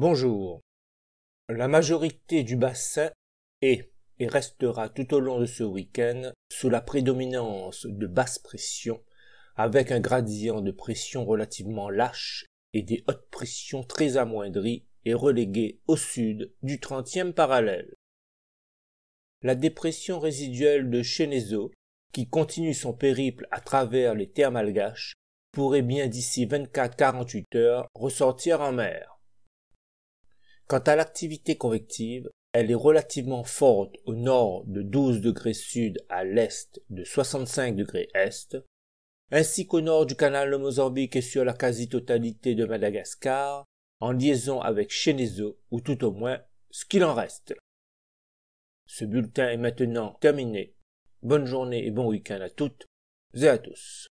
Bonjour. La majorité du bassin est et restera tout au long de ce week-end sous la prédominance de basse pression avec un gradient de pression relativement lâche et des hautes pressions très amoindries et reléguées au sud du trentième parallèle. La dépression résiduelle de Chenezo, qui continue son périple à travers les terres malgaches, pourrait bien d'ici 24-48 heures ressortir en mer. Quant à l'activité convective, elle est relativement forte au nord de 12 degrés sud à l'est de 65 degrés est, ainsi qu'au nord du canal de Mozambique et sur la quasi-totalité de Madagascar, en liaison avec Chénézo ou tout au moins ce qu'il en reste. Ce bulletin est maintenant terminé. Bonne journée et bon week-end à toutes et à tous.